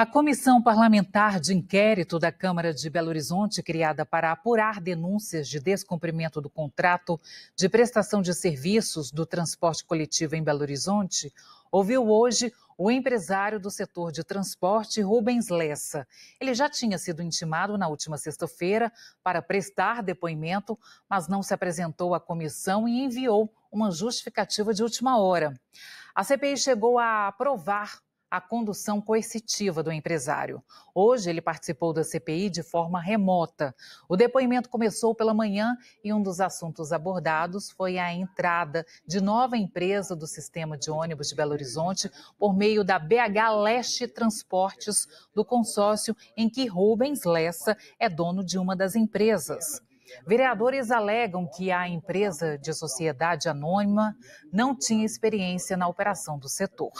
A Comissão Parlamentar de Inquérito da Câmara de Belo Horizonte, criada para apurar denúncias de descumprimento do contrato de prestação de serviços do transporte coletivo em Belo Horizonte, ouviu hoje o empresário do setor de transporte, Rubens Lessa. Ele já tinha sido intimado na última sexta-feira para prestar depoimento, mas não se apresentou à comissão e enviou uma justificativa de última hora. A CPI chegou a aprovar a condução coercitiva do empresário. Hoje, ele participou da CPI de forma remota. O depoimento começou pela manhã e um dos assuntos abordados foi a entrada de nova empresa do sistema de ônibus de Belo Horizonte por meio da BH Leste Transportes, do consórcio em que Rubens Lessa é dono de uma das empresas. Vereadores alegam que a empresa de sociedade anônima não tinha experiência na operação do setor.